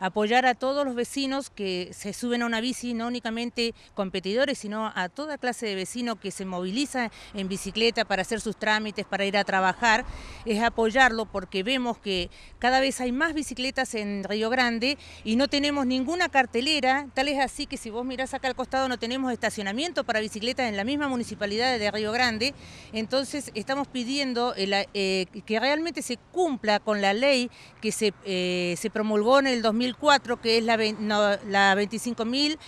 apoyar a todos los vecinos que se suben a una bici, no únicamente competidores, sino a toda clase de vecinos que se moviliza en bicicleta para hacer sus trámites, para ir a trabajar, es apoyarlo porque vemos que cada vez hay más bicicletas en Río Grande y no tenemos ninguna cartelera, tal es así que si vos mirás acá al costado no tenemos estacionamiento para bicicletas en la misma municipalidad de Río Grande, entonces estamos pidiendo eh, eh, que realmente se cumpla con la ley que se, eh, se promulgó en el 2000 el 4, que es la, la 25.000.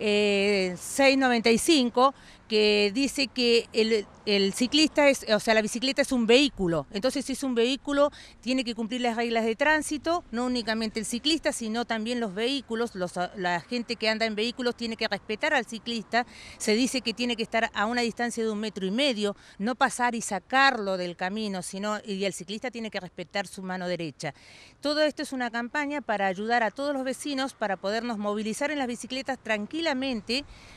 695 eh, que dice que el, ciclista es, o sea, la bicicleta es un vehículo. Entonces, si es un vehículo, tiene que cumplir las reglas de tránsito, no únicamente el ciclista, sino también los vehículos. la gente que anda en vehículos tiene que respetar al ciclista. Se dice que tiene que estar a una distancia de un metro y medio, no pasar y sacarlo del camino, sino y el ciclista tiene que respetar su mano derecha. Todo esto es una campaña para ayudar a todos los vecinos para podernos movilizar en las bicicletas tranquilas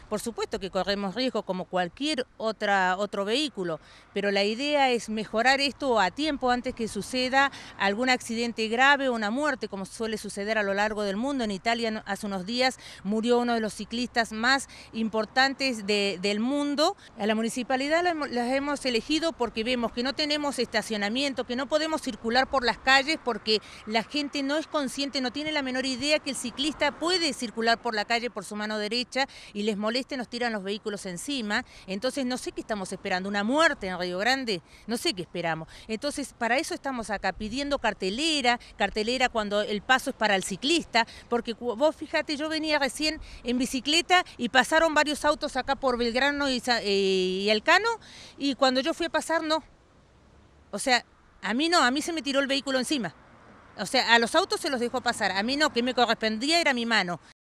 por supuesto que corremos riesgo como cualquier otra, otro vehículo, pero la idea es mejorar esto a tiempo antes que suceda algún accidente grave o una muerte, como suele suceder a lo largo del mundo. En Italia hace unos días murió uno de los ciclistas más importantes del mundo. A la municipalidad las hemos elegido porque vemos que no tenemos estacionamiento, que no podemos circular por las calles porque la gente no es consciente, no tiene la menor idea que el ciclista puede circular por la calle por su mano derecha y les molesta y nos tiran los vehículos encima. Entonces no sé qué estamos esperando, una muerte en Río Grande, no sé qué esperamos. Entonces para eso estamos acá pidiendo cartelera, cartelera cuando el paso es para el ciclista, porque vos fíjate, yo venía recién en bicicleta y pasaron varios autos acá por Belgrano y, eh, y Alcano y cuando yo fui a pasar no. O sea, a mí no, a mí se me tiró el vehículo encima. O sea, a los autos se los dejó pasar, a mí no, que me correspondía era mi mano.